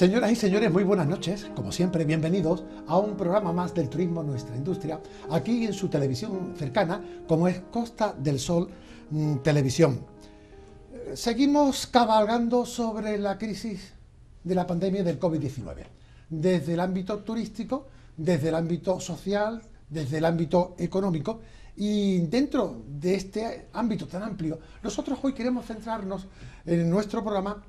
Señoras y señores, muy buenas noches. Como siempre, bienvenidos a un programa más del turismo nuestra industria, aquí en su televisión cercana, como es Costa del Sol mm, Televisión. Eh, seguimos cabalgando sobre la crisis de la pandemia del COVID-19, desde el ámbito turístico, desde el ámbito social, desde el ámbito económico y dentro de este ámbito tan amplio, nosotros hoy queremos centrarnos en nuestro programa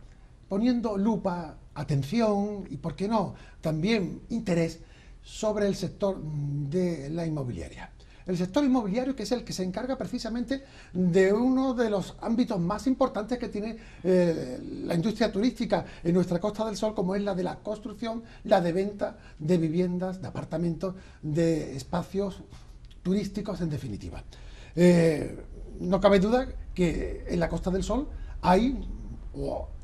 poniendo lupa atención y, por qué no, también interés sobre el sector de la inmobiliaria. El sector inmobiliario que es el que se encarga precisamente de uno de los ámbitos más importantes que tiene eh, la industria turística en nuestra Costa del Sol, como es la de la construcción, la de venta de viviendas, de apartamentos, de espacios turísticos en definitiva. Eh, no cabe duda que en la Costa del Sol hay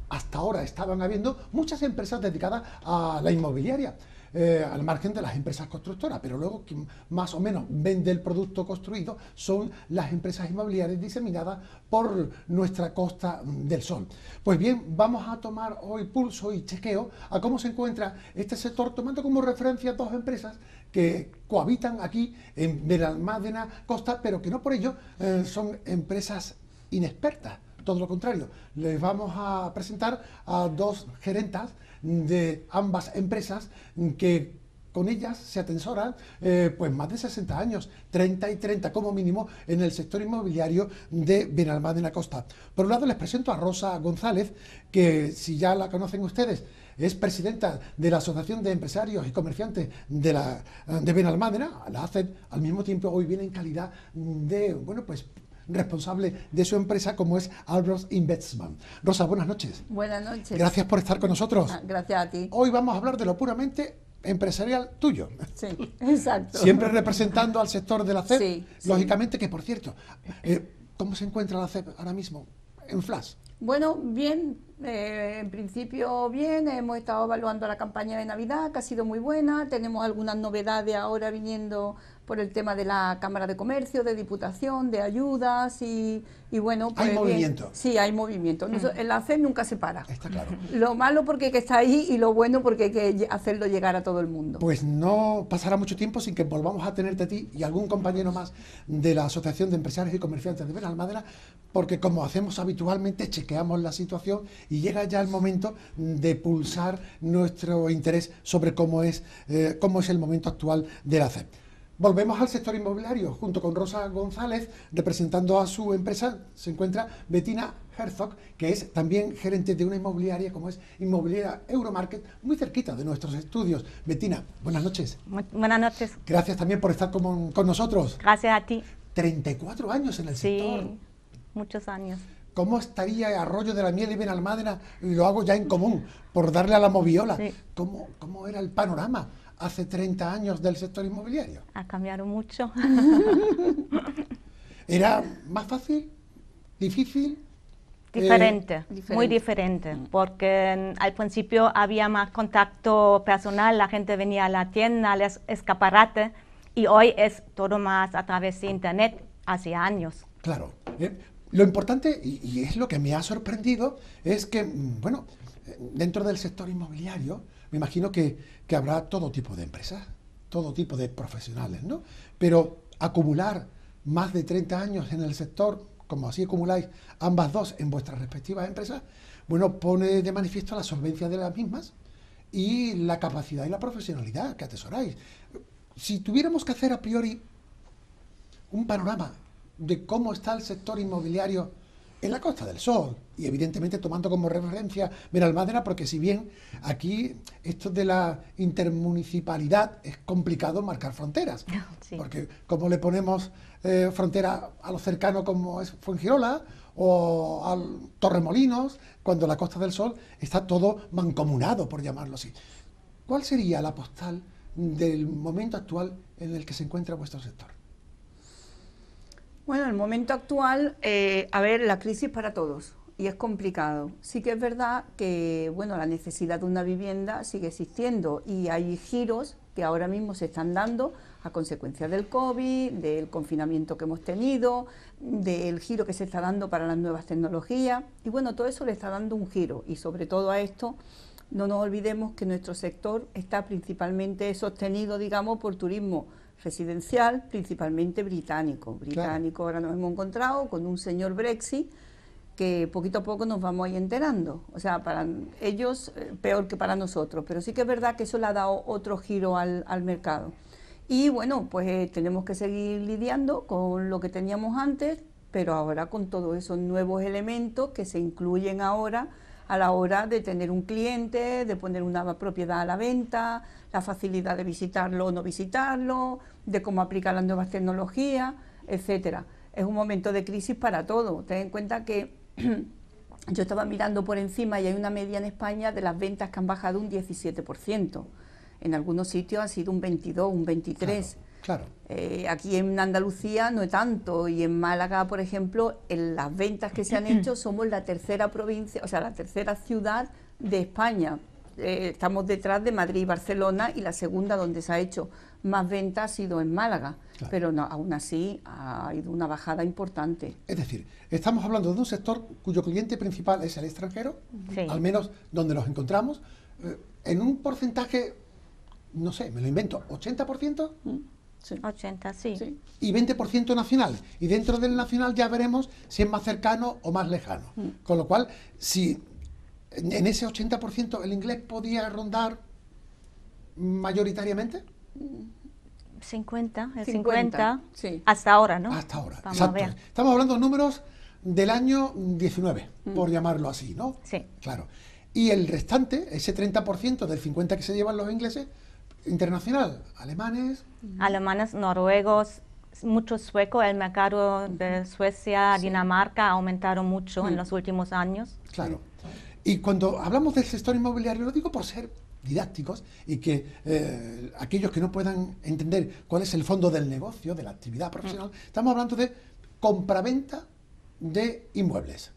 hasta ahora estaban habiendo muchas empresas dedicadas a la inmobiliaria. Eh, al margen de las empresas constructoras, pero luego quien más o menos vende el producto construido son las empresas inmobiliarias diseminadas por nuestra costa del sol. Pues bien, vamos a tomar hoy pulso y chequeo a cómo se encuentra este sector, tomando como referencia dos empresas que cohabitan aquí en Benalmádena Costa, pero que no por ello eh, son empresas inexpertas todo lo contrario. Les vamos a presentar a dos gerentas de ambas empresas que con ellas se atensoran eh, pues más de 60 años, 30 y 30 como mínimo en el sector inmobiliario de Benalmádena Costa. Por un lado les presento a Rosa González, que si ya la conocen ustedes, es presidenta de la Asociación de Empresarios y Comerciantes de, la, Benalmádena, la hacen al mismo tiempo hoy viene en calidad de, bueno, pues responsable de su empresa como es Albros Investment. Rosa, buenas noches. Buenas noches. Gracias por estar con nosotros. Ah, gracias a ti. Hoy vamos a hablar de lo puramente empresarial tuyo. Sí, exacto. Siempre representando al sector de la CEP. Sí, lógicamente que, por cierto, eh, ¿cómo se encuentra la CEP ahora mismo en Flash? Bueno, bien, eh, en principio bien, hemos estado evaluando la campaña de Navidad, que ha sido muy buena, tenemos algunas novedades ahora viniendo por el tema de la Cámara de Comercio, de Diputación, de ayudas y, bueno... hay pues movimiento. sí, hay movimiento. Mm. El hacer nunca se para. Está claro. Lo malo porque que está ahí y lo bueno porque hay que hacerlo llegar a todo el mundo. Pues no pasará mucho tiempo sin que volvamos a tenerte a ti y algún compañero más de la Asociación de Empresarios y Comerciantes de Benalmádena, porque como hacemos habitualmente, chequeamos la situación y llega ya el momento de pulsar nuestro interés sobre cómo es, eh, cómo es el momento actual del la Volvemos al sector inmobiliario. Junto con Rosa González, representando a su empresa, se encuentra Bettina Herzog, que es también gerente de una inmobiliaria como es Inmobiliaria Euromarket, muy cerquita de nuestros estudios. Bettina, buenas noches. buenas noches. Gracias también por estar con, nosotros. Gracias a ti. 34 años en el sector. Sí, muchos años. ¿Cómo estaría Arroyo de la Miel y Benalmádena? Y lo hago ya en común, por darle a la moviola. ¿Cómo, ¿Cómo era el panorama? hace 30 años del sector inmobiliario? Ha cambiado mucho. ¿Era más fácil? ¿Difícil? Diferente, eh, muy diferente, porque al principio había más contacto personal, la gente venía a la tienda, al escaparate, y hoy es todo más a través de Internet, hace años. Claro. Eh, lo importante, y, es lo que me ha sorprendido, es que, mm, bueno, eh, dentro del sector inmobiliario, me imagino que, habrá todo tipo de empresas, todo tipo de profesionales, ¿no? Pero acumular más de 30 años en el sector, como así acumuláis ambas dos en vuestras respectivas empresas, bueno, pone de manifiesto la solvencia de las mismas y la capacidad y la profesionalidad que atesoráis. Si tuviéramos que hacer a priori un panorama de cómo está el sector inmobiliario, en la Costa del Sol y evidentemente tomando como referencia Benalmádena porque si bien aquí esto de la intermunicipalidad es complicado marcar fronteras porque como le ponemos eh, frontera a lo cercano como es Fuengirola o a Torremolinos cuando la Costa del Sol está todo mancomunado por llamarlo así ¿cuál sería la postal del momento actual en el que se encuentra vuestro sector? Bueno, en el momento actual, eh, a ver, la crisis para todos y es complicado. Sí que es verdad que bueno, la necesidad de una vivienda sigue existiendo y hay giros que ahora mismo se están dando a consecuencia del COVID, del confinamiento que hemos tenido, del giro que se está dando para las nuevas tecnologías y bueno, todo eso le está dando un giro y sobre todo a esto no nos olvidemos que nuestro sector está principalmente sostenido, digamos, por turismo residencial, principalmente británico. Británico, ahora nos hemos encontrado con un señor Brexit que poquito a poco nos vamos ahí enterando. O sea, para ellos eh, peor que para nosotros, pero sí que es verdad que eso le ha dado otro giro al, mercado. Y bueno, pues eh, tenemos que seguir lidiando con lo que teníamos antes, pero ahora con todos esos nuevos elementos que se incluyen ahora a la hora de tener un cliente, de poner una propiedad a la venta, la facilidad de visitarlo o no visitarlo, de cómo aplicar las nuevas tecnologías, etcétera. Es un momento de crisis para todo. Ten en cuenta que yo estaba mirando por encima y hay una media en España de las ventas que han bajado un 17%. En algunos sitios ha sido un 22, un 23. Claro. Eh, aquí en Andalucía no es tanto y en Málaga, por ejemplo, en las ventas que se han hecho somos la tercera provincia, o sea, la tercera ciudad de España. Eh, estamos detrás de Madrid y Barcelona y la segunda donde se ha hecho más ventas ha sido en Málaga, pero aún así ha ido una bajada importante. Es decir, estamos hablando de un sector cuyo cliente principal es el extranjero, al menos donde nos encontramos, eh, en un porcentaje, no sé, me lo invento, 80%. 80, sí. Y 20% nacional. Y dentro del nacional ya veremos si es más cercano o más lejano. Mm. Con lo cual, si en ese 80% el inglés podía rondar mayoritariamente. 50, el 50, hasta ahora, ¿no? Hasta ahora, Estamos hablando de números del año 19, mm. por llamarlo así, ¿no? Sí. Claro. Y el restante, ese 30% del 50 que se llevan los ingleses, internacional, alemanes. Mm. Alemanes, noruegos, muchos suecos, el mercado de Suecia, Dinamarca ha aumentado mucho en los últimos años. Claro. Y cuando hablamos del sector inmobiliario, lo digo por ser didácticos y que eh, aquellos que no puedan entender cuál es el fondo del negocio, de la actividad profesional, mm. estamos hablando de compraventa de inmuebles.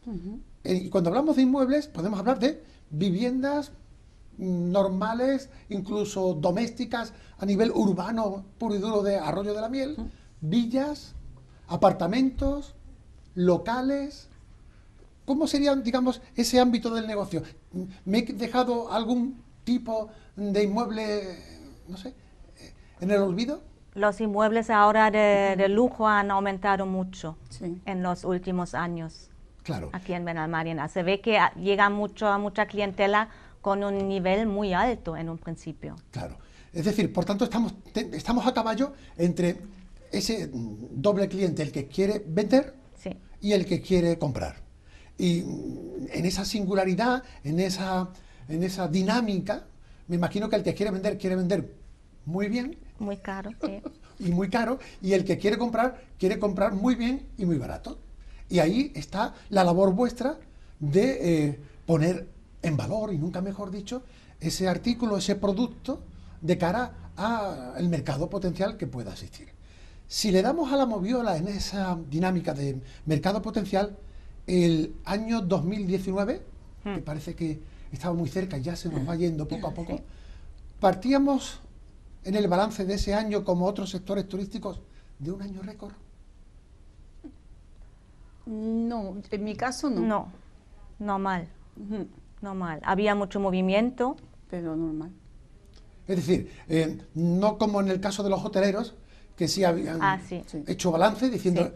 Eh, y cuando hablamos de inmuebles, podemos hablar de viviendas, normales, incluso domésticas, a nivel urbano, puro y duro de Arroyo de la Miel, villas, apartamentos, locales. ¿Cómo sería, digamos, ese ámbito del negocio? ¿Me he dejado algún tipo de inmueble, no sé, eh, en el olvido? Los inmuebles ahora de, lujo han aumentado mucho en los últimos años. Claro. Aquí en Benalmádena. Se ve que llega mucho, a mucha clientela con un nivel muy alto en un principio. Claro. Es decir, por tanto, estamos, estamos a caballo entre ese doble cliente, el que quiere vender y el que quiere comprar. Y en esa singularidad, en esa, en esa dinámica, me imagino que el que quiere vender quiere vender muy bien. Muy caro, sí. y muy caro. Y el que quiere comprar quiere comprar muy bien y muy barato. Y ahí está la labor vuestra de eh, poner en valor, y nunca mejor dicho, ese artículo, ese producto, de cara al mercado potencial que pueda existir. Si le damos a la moviola en esa dinámica de mercado potencial, el año 2019, hmm. que parece que estaba muy cerca y ya se nos va hmm. yendo poco a poco, partíamos en el balance de ese año, como otros sectores turísticos, de un año récord. No, en mi caso no. No, mal mal Normal. Había mucho movimiento. Pero normal. Es decir, eh, no como en el caso de los hoteleros, que sí habían ah, hecho balance diciendo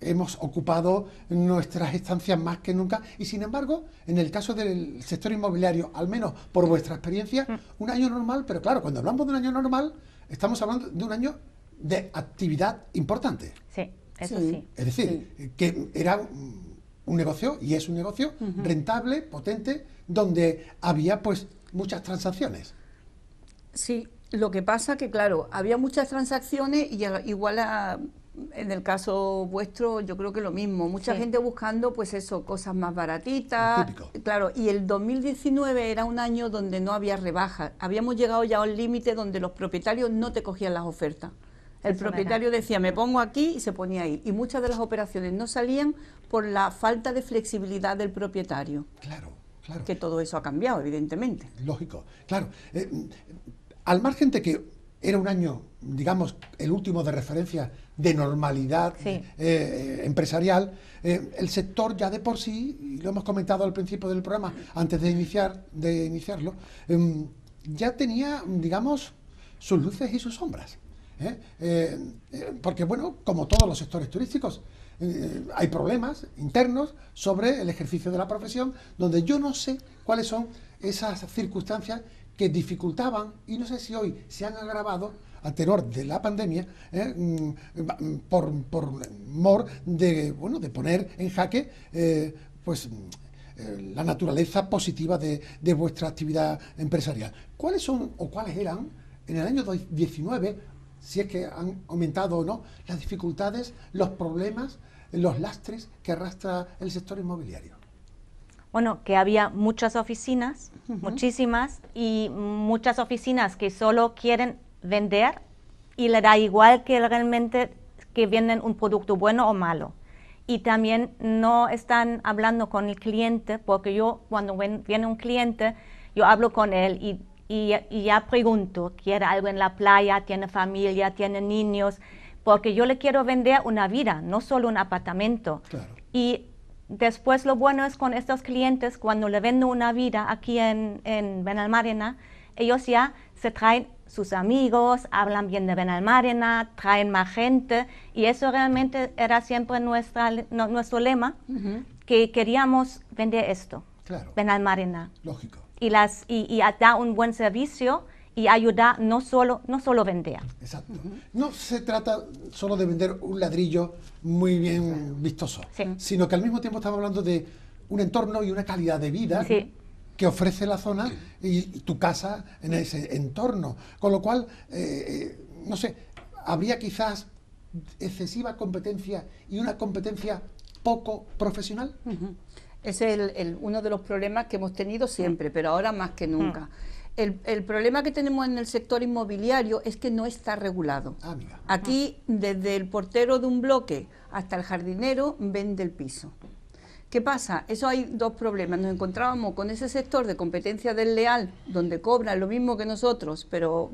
hemos ocupado nuestras estancias más que nunca. Y sin embargo, en el caso del sector inmobiliario, al menos por vuestra experiencia, mm. un año normal, pero claro, cuando hablamos de un año normal, estamos hablando de un año de actividad importante. Sí, eso sí. Es decir, que era un negocio, y es un negocio rentable, potente, donde había pues muchas transacciones. Sí, lo que pasa que claro, había muchas transacciones y igual en el caso vuestro yo creo que lo mismo, mucha gente buscando pues eso, cosas más baratitas. Claro, y el 2019 era un año donde no había rebajas, habíamos llegado ya al límite donde los propietarios no te cogían las ofertas. El propietario decía, me pongo aquí y se ponía ahí. Y muchas de las operaciones no salían por la falta de flexibilidad del propietario. Claro. Claro. que todo eso ha cambiado, evidentemente. Lógico, claro. Eh, mm, al margen de que era un año, digamos, el último de referencia de normalidad eh, eh, empresarial, el sector ya de por sí, y lo hemos comentado al principio del programa, antes de, iniciar, de iniciarlo, em, ya tenía, digamos, sus luces y sus sombras. ¿eh? Eh, eh, porque, bueno, como todos los sectores turísticos, hay problemas internos sobre el ejercicio de la profesión, donde yo no sé cuáles son esas circunstancias que dificultaban, y no sé si hoy se han agravado a tenor de la pandemia, mm, mm, por, por, mor de, bueno, de poner en jaque pues, mm, la naturaleza positiva de, de vuestra actividad empresarial. ¿Cuáles son o cuáles eran en el año 19 si es que han aumentado o no las dificultades, los problemas, los lastres que arrastra el sector inmobiliario. Bueno, que había muchas oficinas, muchísimas, y muchas oficinas que solo quieren vender y le da igual que realmente que venden un producto bueno o malo. Y también no están hablando con el cliente, porque yo cuando viene un cliente, yo hablo con él y y, ya pregunto, ¿quiere algo en la playa? ¿Tiene familia? ¿Tiene niños? Porque yo le quiero vender una vida, no solo un apartamento. Y después lo bueno es con estos clientes, cuando le vendo una vida aquí en, en Benalmádena, ellos ya se traen sus amigos, hablan bien de Benalmádena, traen más gente y eso realmente era siempre nuestra, nuestro lema, que queríamos vender esto, claro. Benalmádena. Lógico y, las, y, da un buen servicio y ayuda no solo, no solo vender. Exacto. No se trata solo de vender un ladrillo muy bien vistoso, sino que al mismo tiempo estamos hablando de un entorno y una calidad de vida que ofrece la zona y, tu casa en ese entorno. Con lo cual, eh, eh, no sé, habría quizás excesiva competencia y una competencia poco profesional. Ese es el, uno de los problemas que hemos tenido siempre, mm. pero ahora más que mm. nunca. El, problema que tenemos en el sector inmobiliario es que no está regulado. Ah, Aquí, mm. desde el portero de un bloque hasta el jardinero, vende el piso. ¿Qué pasa? Eso hay dos problemas. Nos encontrábamos con ese sector de competencia desleal, donde cobran lo mismo que nosotros, pero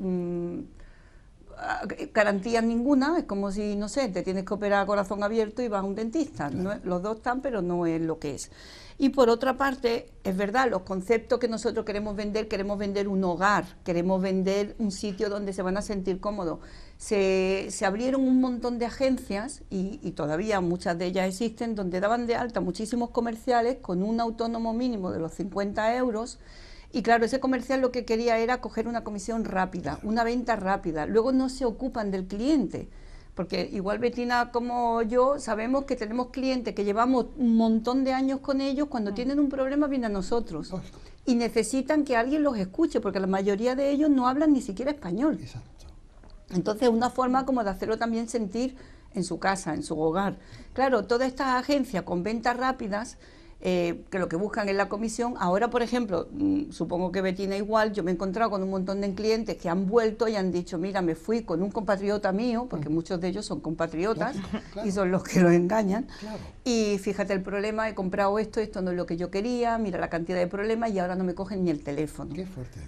Ah, garantías ninguna, es como si, no sé, te tienes que operar a corazón abierto y vas a un dentista. los dos están, pero no es lo que es. Y por otra parte, es verdad, los conceptos que nosotros queremos vender, queremos vender un hogar, queremos vender un sitio donde se van a sentir cómodos. Se, abrieron un montón de agencias, y, y, todavía muchas de ellas existen, donde daban de alta muchísimos comerciales con un autónomo mínimo de los 50 euros y claro, ese comercial lo que quería era coger una comisión rápida, una venta rápida. Luego no se ocupan del cliente, porque igual Betina como yo sabemos que tenemos clientes que llevamos un montón de años con ellos, cuando mm. tienen un problema vienen a nosotros. Y necesitan que alguien los escuche, porque la mayoría de ellos no hablan ni siquiera español. Exacto. Entonces, una forma como de hacerlo también sentir en su casa, en su hogar. Claro, todas estas agencias con ventas rápidas eh, que lo que buscan en la comisión. Ahora, por ejemplo, mm, supongo que Betina igual, yo me he encontrado con un montón de clientes que han vuelto y han dicho, mira, me fui con un compatriota mío, porque mm. muchos de ellos son compatriotas y son los que los engañan. Y fíjate el problema, he comprado esto, esto no es lo que yo quería, mira la cantidad de problemas y ahora no me cogen ni el teléfono.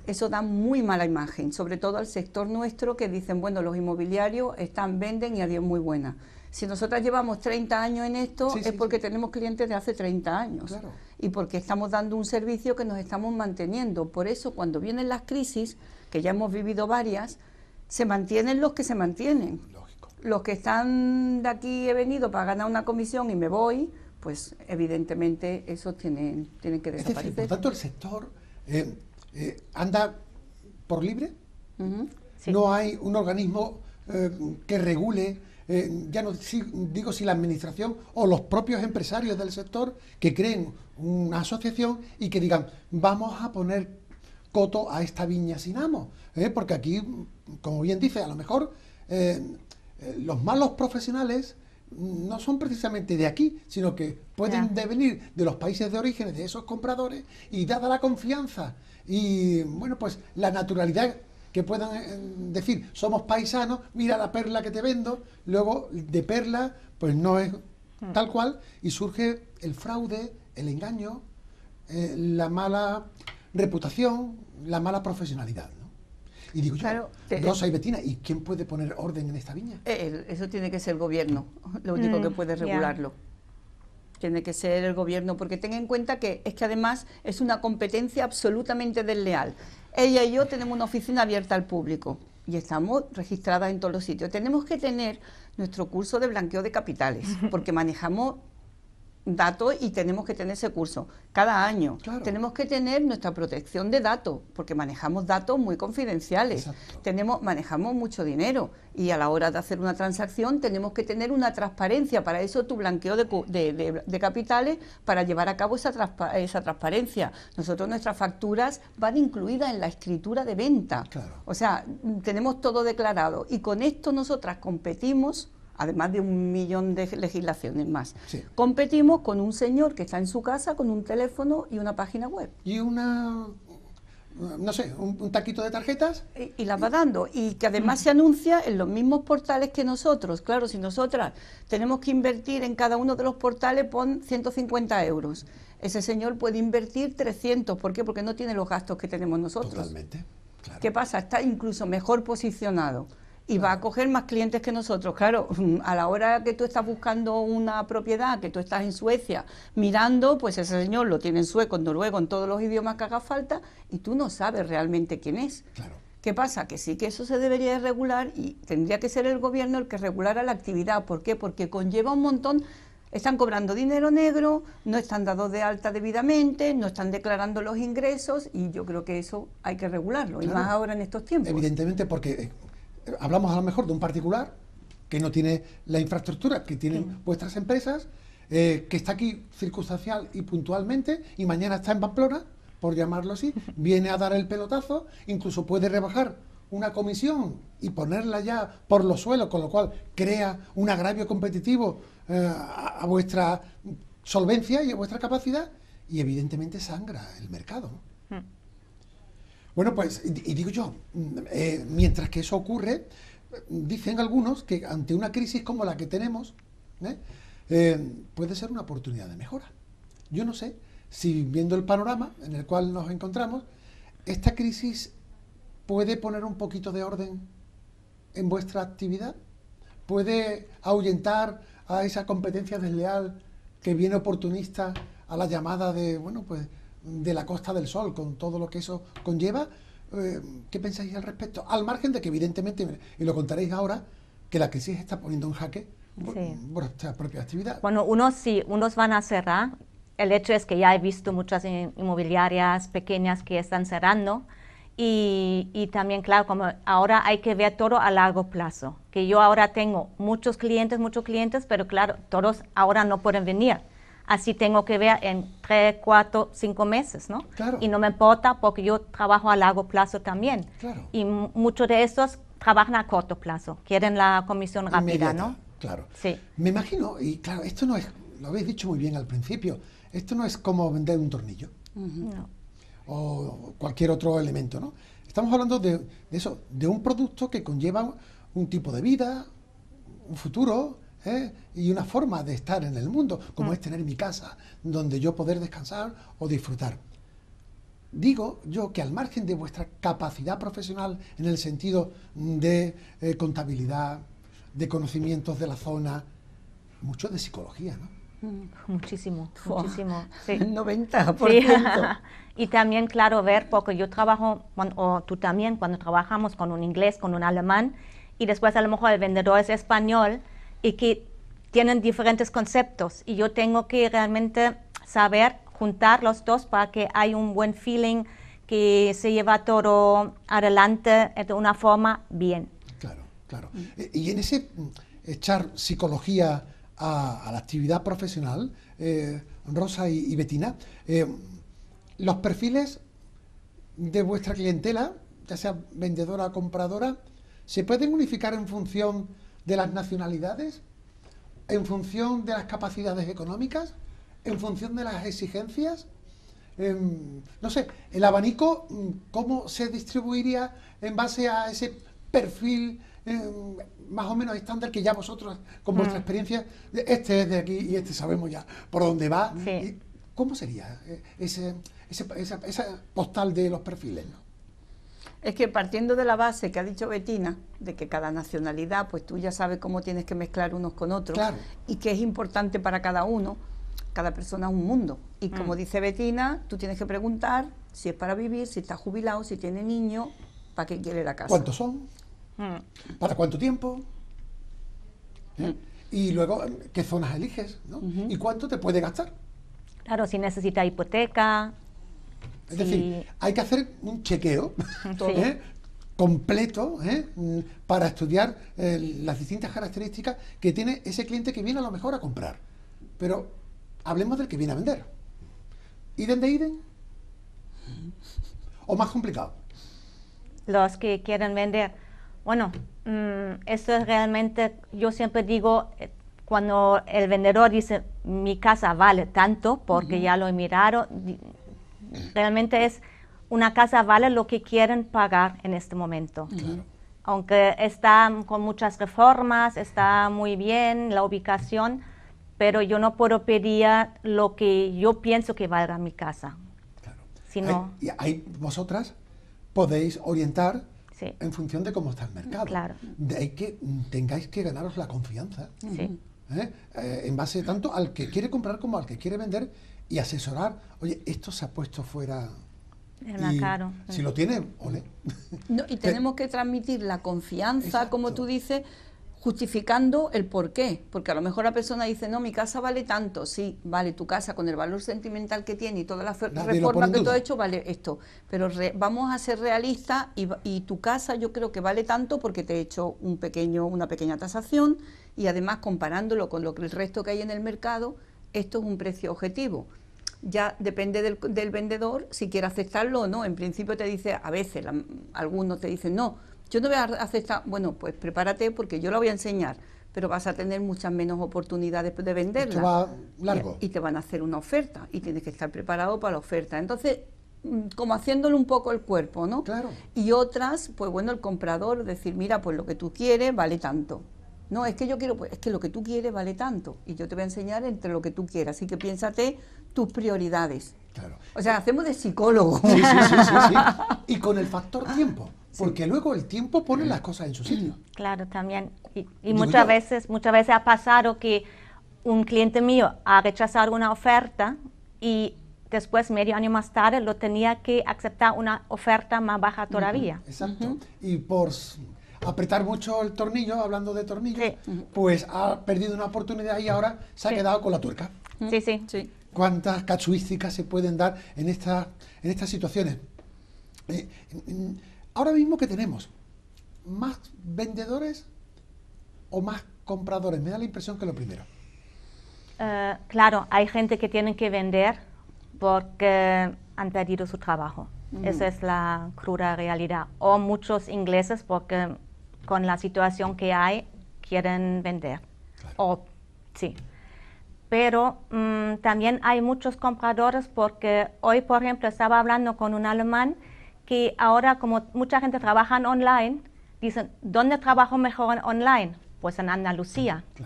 Eso da muy mala imagen, sobre todo al sector nuestro que dicen, bueno, los inmobiliarios están, venden y adiós muy buena. Si nosotras llevamos 30 años en esto, es porque tenemos clientes de hace 30 años. Y porque estamos dando un servicio que nos estamos manteniendo. Por eso, cuando vienen las crisis, que ya hemos vivido varias, se mantienen los que se mantienen. Lógico. Los que están de aquí, he venido para ganar una comisión y me voy, pues evidentemente eso tienen, tienen que desaparecer. por tanto, el sector eh, eh, anda por libre. No hay un organismo eh, que regule eh, ya no digo si la administración o los propios empresarios del sector que creen una asociación y que digan, vamos a poner coto a esta viña sin amo, ¿eh? porque aquí, como bien dice, a lo mejor eh, los malos profesionales no son precisamente de aquí, sino que pueden devenir de los países de orígenes de esos compradores y dada la confianza y bueno, pues la naturalidad que puedan eh, decir, somos paisanos, mira la perla que te vendo, luego de perla, pues no es hmm. tal cual, y surge el fraude, el engaño, eh, la mala reputación, la mala profesionalidad. ¿no? Y digo yo, Rosa y Betina, ¿y quién puede poner orden en esta viña? Eh, eso tiene que ser el gobierno, lo único que mm, puede regularlo. Tiene que ser el gobierno, porque tenga en cuenta que es que además es una competencia absolutamente desleal. Ella y yo tenemos una oficina abierta al público y estamos registradas en todos los sitios. Tenemos que tener nuestro curso de blanqueo de capitales, porque manejamos datos y tenemos que tener ese curso cada año. Tenemos que tener nuestra protección de datos, porque manejamos datos muy confidenciales. Tenemos, manejamos mucho dinero y a la hora de hacer una transacción tenemos que tener una transparencia. Para eso tu blanqueo de, de, capitales, para llevar a cabo esa, esa transparencia. Nosotros nuestras facturas van incluidas en la escritura de venta. O sea, tenemos todo declarado y con esto nosotras competimos además de un millón de legislaciones más. Competimos con un señor que está en su casa con un teléfono y una página web. Y una, no sé, un, taquito de tarjetas. Y, las va dando. Y que además se anuncia en los mismos portales que nosotros. Claro, si nosotras tenemos que invertir en cada uno de los portales, pon 150 euros. Ese señor puede invertir 300. ¿Por qué? Porque no tiene los gastos que tenemos nosotros. Totalmente. ¿Qué pasa? Está incluso mejor posicionado y va a coger más clientes que nosotros. Claro, a la hora que tú estás buscando una propiedad, que tú estás en Suecia mirando, pues ese señor lo tiene en sueco, en noruego, en todos los idiomas que haga falta y tú no sabes realmente quién es. Claro. ¿Qué pasa? Que sí que eso se debería regular y tendría que ser el gobierno el que regulara la actividad. ¿Por qué? Porque conlleva un montón están cobrando dinero negro, no están dados de alta debidamente, no están declarando los ingresos y yo creo que eso hay que regularlo, y más ahora en estos tiempos. Evidentemente porque eh, hablamos a lo mejor de un particular que no tiene la infraestructura que tienen vuestras empresas, eh, que está aquí circunstancial y puntualmente, y mañana está en Pamplona, por llamarlo así, viene a dar el pelotazo, incluso puede rebajar una comisión y ponerla ya por los suelos, con lo cual crea un agravio competitivo eh, a, vuestra solvencia y a vuestra capacidad, y evidentemente sangra el mercado. Hmm. Bueno, pues, y digo yo, mm, eh, mientras que eso ocurre, dicen algunos que ante una crisis como la que tenemos, ¿eh? Eh, puede ser una oportunidad de mejora. Yo no sé si viendo el panorama en el cual nos encontramos, esta crisis puede poner un poquito de orden en vuestra actividad, puede ahuyentar a esa competencia desleal que viene oportunista a la llamada de, bueno, pues de la Costa del Sol, con todo lo que eso conlleva. Eh, ¿Qué pensáis al respecto? Al margen de que evidentemente, y lo contaréis ahora, que la crisis está poniendo un jaque por nuestra propia actividad. Bueno, unos sí, unos van a cerrar. El hecho es que ya he visto muchas inmobiliarias pequeñas que están cerrando. Y, y, también, claro, como ahora hay que ver todo a largo plazo, que yo ahora tengo muchos clientes, muchos clientes, pero claro, todos ahora no pueden venir así tengo que ver en tres, cuatro, cinco meses, ¿no? Claro. Y no me importa porque yo trabajo a largo plazo también. Claro. Y muchos de esos trabajan a corto plazo, quieren la comisión rápida, ¿no? Claro. Sí. Me imagino, y claro, esto no es, lo habéis dicho muy bien al principio, esto no es como vender un tornillo o cualquier otro elemento, ¿no? Estamos hablando de, de, eso, de un producto que conlleva un tipo de vida, un futuro, ¿eh? y una forma de estar en el mundo, como mm. es tener mi casa, donde yo poder descansar o disfrutar. Digo yo que al margen de vuestra capacidad profesional en el sentido de eh, contabilidad, de conocimientos de la zona, mucho de psicología, ¿no? Mm, muchísimo, muchísimo. Sí. 90%. y también, claro, ver, porque yo trabajo, o tú también, cuando trabajamos con un inglés, con un alemán, y después a lo mejor el vendedor es español, y que tienen diferentes conceptos y yo tengo que realmente saber juntar los dos para que haya un buen feeling que se lleva todo adelante de una forma bien. Claro, claro. E, y en ese mm, echar psicología a, la actividad profesional, eh, Rosa y, Betina, eh, los perfiles de vuestra clientela, ya sea vendedora o compradora, ¿se pueden unificar en función de las nacionalidades? en función de las capacidades económicas, en función de las exigencias, no sé, el abanico, mm, cómo se distribuiría en base a ese perfil eh, más o menos estándar que ya vosotros, con vuestra mm. experiencia, este es de aquí y este sabemos ya por dónde va. ¿Cómo sería eh, ese, ese, postal de los perfiles? ¿no? Es que partiendo de la base que ha dicho Betina, de que cada nacionalidad, pues tú ya sabes cómo tienes que mezclar unos con otros y que es importante para cada uno, cada persona es un mundo. Y mm. como dice Betina, tú tienes que preguntar si es para vivir, si está jubilado, si tiene niño, para qué quiere la casa. ¿Cuántos son? Mm. ¿Para cuánto tiempo? ¿Eh? Mm. Y luego, ¿qué zonas eliges? ¿no? ¿Y cuánto te puede gastar? Claro, si necesita hipoteca, es decir, hay que hacer un chequeo ¿eh? completo ¿eh? para estudiar eh, las distintas características que tiene ese cliente que viene a lo mejor a comprar. Pero hablemos del que viene a vender. ¿Iden de Iden? ¿O más complicado? Los que quieren vender. Bueno, mm, eso es realmente, yo siempre digo, cuando el vendedor dice, mi casa vale tanto porque ya lo he mirado, Realmente es una casa vale lo que quieren pagar en este momento. Aunque está con muchas reformas, está muy bien la ubicación, pero yo no puedo pedir lo que yo pienso que valga mi casa. Claro. Sino, Y hay, vosotras podéis orientar en función de cómo está el mercado. De que tengáis que ganaros la confianza. ¿Eh? Eh, en base tanto al que quiere comprar como al que quiere vender y asesorar. Oye, esto se ha puesto fuera. es más caro. Si lo tiene, ole. No, y tenemos que transmitir la confianza, como tú dices, justificando el por qué. Porque a lo mejor la persona dice, no, mi casa vale tanto. Sí, vale, tu casa con el valor sentimental que tiene y toda la reforma que tú has hecho, vale esto. Pero vamos a ser realistas y, y, tu casa yo creo que vale tanto porque te he hecho un pequeño, una pequeña tasación y además comparándolo con lo que el resto que hay en el mercado, esto es un precio objetivo ya depende del, del, vendedor si quiere aceptarlo o no. En principio te dice, a veces algunos te dicen, no, yo no voy a aceptar, bueno, pues prepárate porque yo lo voy a enseñar, pero vas a tener muchas menos oportunidades de venderla. Y, te van a hacer una oferta y tienes que estar preparado para la oferta. Entonces, mm, como haciéndole un poco el cuerpo, ¿no? Claro. Y otras, pues bueno, el comprador decir, mira, pues lo que tú quieres vale tanto. No, es que yo quiero, pues, es que lo que tú quieres vale tanto y yo te voy a enseñar entre lo que tú quieras. Así que piénsate tus prioridades. Claro. O sea, hacemos de psicólogo. Sí, sí, sí, Y con el factor tiempo, porque luego el tiempo pone las cosas en su sitio. Claro, también. Y, muchas veces, muchas veces ha pasado que un cliente mío ha rechazado una oferta y después, medio año más tarde, lo tenía que aceptar una oferta más baja todavía. exacto. Y por apretar mucho el tornillo, hablando de tornillo, pues ha perdido una oportunidad y ahora se ha quedado con la tuerca. Sí, sí, sí. ¿Cuántas cachuísticas se pueden dar en, esta, en estas situaciones? Eh, ahora mismo que tenemos más vendedores o más compradores, me da la impresión que lo primero. Eh, claro, hay gente que tiene que vender porque han perdido su trabajo. Esa es la cruda realidad. O muchos ingleses porque con la situación que hay, quieren vender. sí. Pero mm, también hay muchos compradores porque hoy, por ejemplo, estaba hablando con un alemán que ahora como mucha gente trabaja online, dicen, ¿dónde trabajo mejor online? Pues en Andalucía. Mm,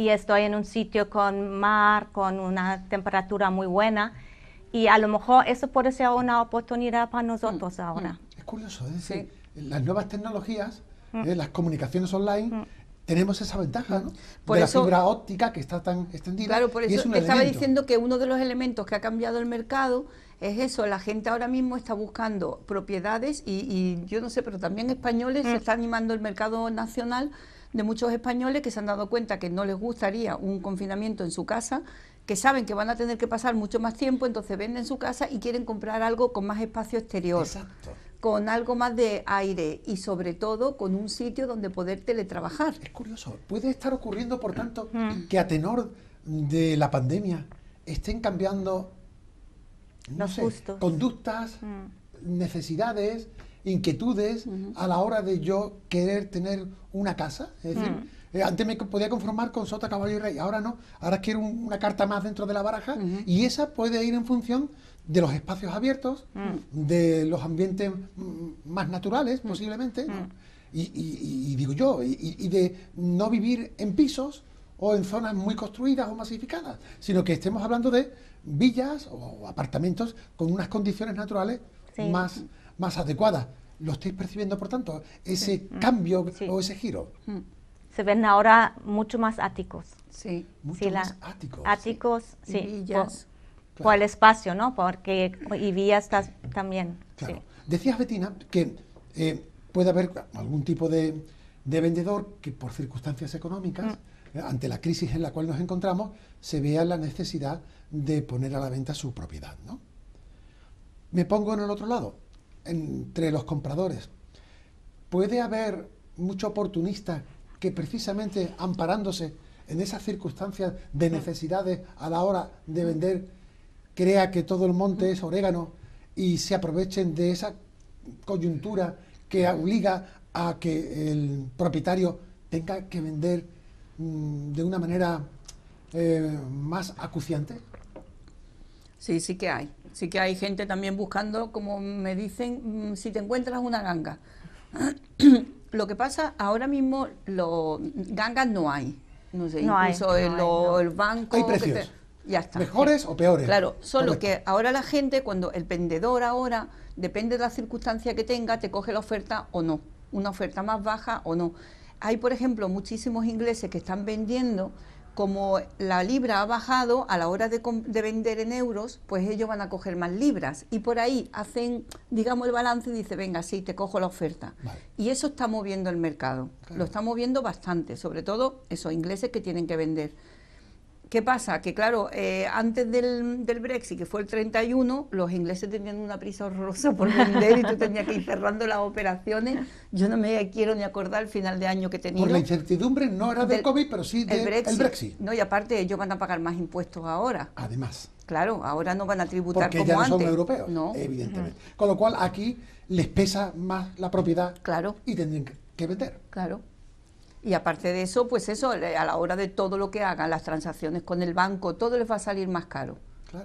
y estoy en un sitio con mar, con una temperatura muy buena. Y a lo mejor eso puede ser una oportunidad para nosotros mm, ahora. Es curioso, es decir, las nuevas tecnologías ¿eh? las comunicaciones online mm. tenemos esa ventaja ¿no? Mm. por de la fibra óptica que está tan extendida. Claro, por eso estaba diciendo que uno de los elementos que ha cambiado el mercado es eso, la gente ahora mismo está buscando propiedades y, yo no sé, pero también españoles, se mm. está animando el mercado nacional de muchos españoles que se han dado cuenta que no les gustaría un confinamiento en su casa, que saben que van a tener que pasar mucho más tiempo, entonces venden su casa y quieren comprar algo con más espacio exterior. Exacto con algo más de aire y sobre todo con un sitio donde poder teletrabajar. Es curioso, puede estar ocurriendo, por tanto, mm. que a tenor de la pandemia estén cambiando no sé, conductas, mm. necesidades, inquietudes a la hora de yo querer tener una casa. Es decir, mm. eh, antes me podía conformar con sota, caballo y rey, ahora no. Ahora quiero una carta más dentro de la baraja y esa puede ir en función de los espacios abiertos, mm. de los ambientes mm, más naturales mm. posiblemente, y, digo yo, y, de no vivir en pisos o en zonas muy construidas o masificadas, sino que estemos hablando de villas o apartamentos con unas condiciones naturales más, más adecuadas. ¿Lo estáis percibiendo, por tanto, ese cambio o ese giro? Se ven ahora mucho más áticos. Sí, mucho más áticos. Áticos, sí. Villas espacio, ¿no? Porque, y vías también. Claro. Decías, Betina, que eh, puede haber algún tipo de, vendedor que por circunstancias económicas, mm. eh, ante la crisis en la cual nos encontramos, se vea la necesidad de poner a la venta su propiedad, Me pongo en el otro lado, entre los compradores. Puede haber mucho oportunista que precisamente amparándose en esas circunstancias de necesidades a la hora de vender crea que todo el monte es orégano y se aprovechen de esa coyuntura que obliga a que el propietario tenga que vender mm, de una manera eh, más acuciante? Sí, sí que hay. Sí que hay gente también buscando, como me dicen, mm, si te encuentras una ganga. Lo que pasa, ahora mismo los gangas no hay. No sé, incluso hay, el, banco... Ya ¿Mejores o peores? Claro, solo que ahora la gente, cuando el vendedor ahora, depende de la circunstancia que tenga, te coge la oferta o no, una oferta más baja o no. Hay, por ejemplo, muchísimos ingleses que están vendiendo, como la libra ha bajado, a la hora de, vender en euros, pues ellos van a coger más libras y por ahí hacen, digamos, el balance y dicen, venga, sí, te cojo la oferta. Y eso está moviendo el mercado, lo está moviendo bastante, sobre todo esos ingleses que tienen que vender. ¿Qué pasa? Que claro, eh, antes del, del, Brexit, que fue el 31, los ingleses tenían una prisa horrorosa por vender y tú tenías que ir cerrando las operaciones. Yo no me quiero ni acordar el final de año que tenía. Por la incertidumbre no era del, COVID, pero sí del Brexit. No, y aparte ellos van a pagar más impuestos ahora. Además. Claro, ahora no van a tributar Porque como ya no antes. son europeos, evidentemente. Con lo cual aquí les pesa más la propiedad claro. y tendrían que vender. Claro. Y aparte de eso, pues eso, eh, a la hora de todo lo que hagan, las transacciones con el banco, todo les va a salir más caro.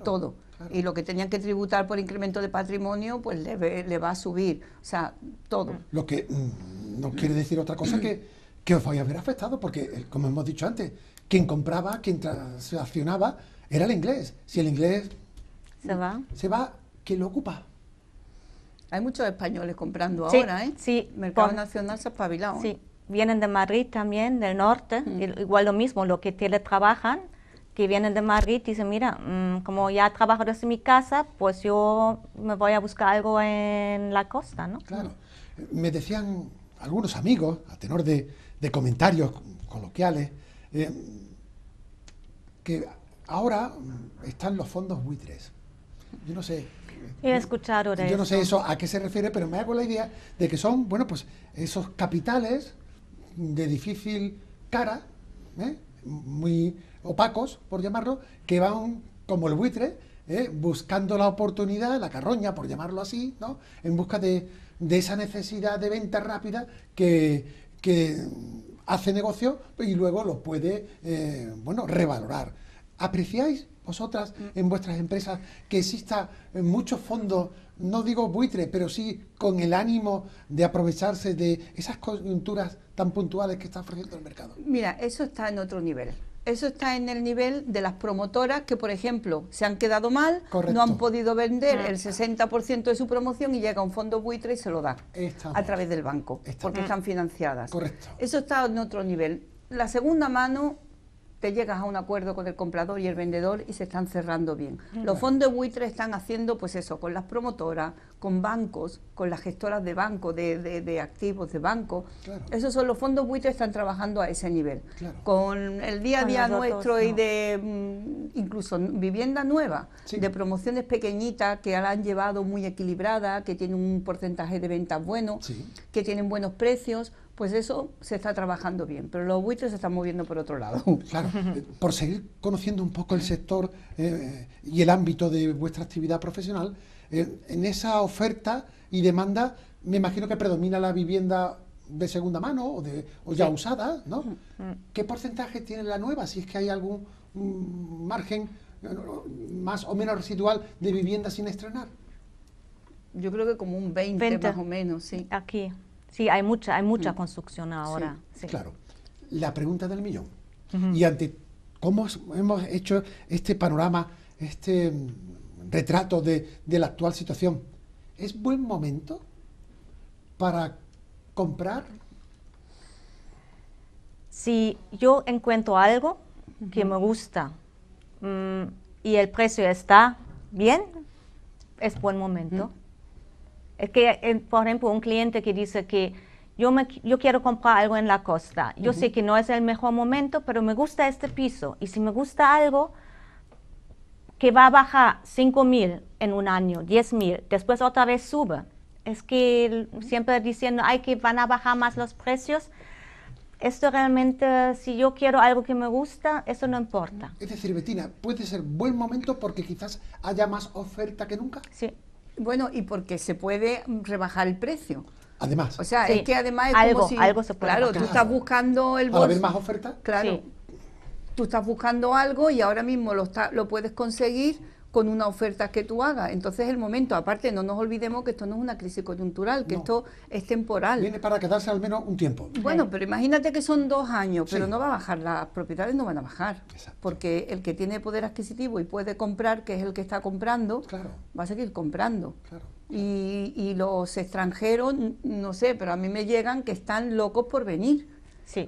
todo. Y lo que tenían que tributar por incremento de patrimonio, pues le, le va a subir. O sea, todo. Mm. Lo que mm, no quiere decir otra cosa que, os vais a ver afectado, porque, eh, como hemos dicho antes, quien compraba, quien transaccionaba, era el inglés. Si el inglés se va, se va ¿quién lo ocupa? Hay muchos españoles comprando ahora, ¿eh? Sí. Mercado Nacional se ha espabilado. ¿eh? Sí vienen de Madrid también, del norte, mm. igual lo mismo, los que teletrabajan, que vienen de Madrid, dicen, mira, mm, como ya trabajo desde mi casa, pues yo me voy a buscar algo en la costa, ¿no? Claro. Eh, me decían algunos amigos, a tenor de, comentarios coloquiales, eh, que ahora están los fondos buitres. Yo no sé. Eh, He escuchado de Yo no sé eso a qué se refiere, pero me hago la idea de que son, bueno, pues esos capitales de difícil cara, ¿eh? muy opacos, por llamarlo, que van como el buitre, ¿eh? buscando la oportunidad, la carroña, por llamarlo así, ¿no? en busca de, esa necesidad de venta rápida que, hace negocio y luego lo puede eh, revalorar. ¿Apreciáis vosotras mm. en vuestras empresas que exista eh, muchos fondos, no digo buitre, pero sí con el ánimo de aprovecharse de esas coyunturas tan puntuales que está ofreciendo el mercado? Mira, eso está en otro nivel. Eso está en el nivel de las promotoras que, por ejemplo, se han quedado mal, no han podido vender el 60% ah. de su promoción y llega un fondo buitre y se lo da a través del banco, porque están financiadas. Correcto. Eso está en otro nivel. La segunda mano te llegas a un acuerdo con el comprador y el vendedor y se están cerrando bien. Los fondos buitre están haciendo pues eso, con las promotoras, con bancos, con las gestoras de banco, de, activos de banco. Esos son los fondos buitre están trabajando a ese nivel. Con el día a día nuestro y de mm, incluso vivienda nueva, de promociones pequeñitas que la han llevado muy equilibrada, que tienen un porcentaje de ventas bueno, que tienen buenos precios pues eso se está trabajando bien, pero los buitres se están moviendo por otro lado. Claro, eh, por seguir conociendo un poco el sector eh, eh, y el ámbito de vuestra actividad profesional, en esa oferta y demanda me imagino que predomina la vivienda de segunda mano o, de, ya usada, ¿no? Mm, mm. ¿Qué porcentaje tiene la nueva? Si es que hay algún mm, margen más o menos residual de vivienda sin estrenar. Yo creo que como un 20, 20. más o menos, sí. Aquí. Sí, hay mucha, hay mucha mm. construcción ahora. Sí, Claro. La pregunta del millón. Y ante cómo hemos hecho este panorama, este mm, retrato de, la actual situación, ¿es buen momento para comprar? Si yo encuentro algo que me gusta mm, y el precio está bien, es buen momento. Es que, por ejemplo, un cliente que dice que yo, me, yo quiero comprar algo en la costa. Yo sé que no es el mejor momento, pero me gusta este piso. Y si me gusta algo que va a bajar 5 mil en un año, 10.000, mil, después otra vez sube. Es que siempre diciendo, ay, que van a bajar más los precios. Esto realmente, si yo quiero algo que me gusta, eso no importa. Es decir, Betina, puede ser buen momento porque quizás haya más oferta que nunca. Sí. Bueno, y porque se puede rebajar el precio. Además. O sea, es que además algo, como si... Algo se puede claro, tú estás buscando el... Bolso, haber más oferta? Claro. Tú estás buscando algo y ahora mismo lo, lo puedes conseguir con una oferta que tú hagas. Entonces el momento, aparte no nos olvidemos que esto no es una crisis coyuntural, que esto es temporal. Viene para quedarse al menos un tiempo. Bueno, pero imagínate que son dos años, pero no va a bajar, las propiedades no van a bajar. Porque el que tiene poder adquisitivo y puede comprar, que es el que está comprando, va a seguir comprando. Y, y los extranjeros, no sé, pero a mí me llegan que están locos por venir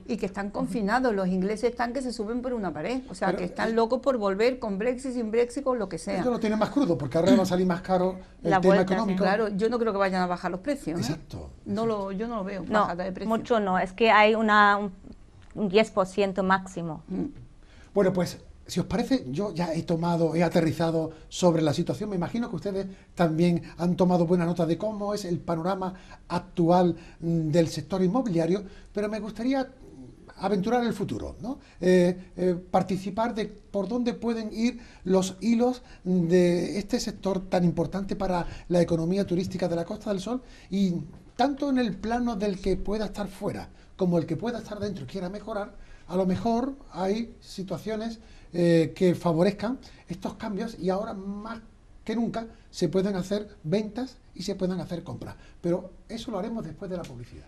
y que están confinados, los ingleses están que se suben por una pared, o sea, que están locos por volver con Brexit, sin Brexit, con lo que sea. Esto lo tiene más crudo, porque ahora va a salir más caro el tema económico. Claro, yo no creo que vayan a bajar los precios. ¿eh? Exacto. No lo, yo no lo veo, no, Mucho no, es que hay una, un, 10% máximo. Bueno, pues si os parece, yo ya he tomado, he aterrizado sobre la situación. Me imagino que ustedes también han tomado buena nota de cómo es el panorama actual mm, del sector inmobiliario, pero me gustaría aventurar el futuro, eh, eh, participar de por dónde pueden ir los hilos de este sector tan importante para la economía turística de la Costa del Sol y tanto en el plano del que pueda estar fuera como el que pueda estar dentro y quiera mejorar, a lo mejor hay situaciones eh, que favorezcan estos cambios y ahora más que nunca se pueden hacer ventas y se pueden hacer compras. Pero eso lo haremos después de la publicidad.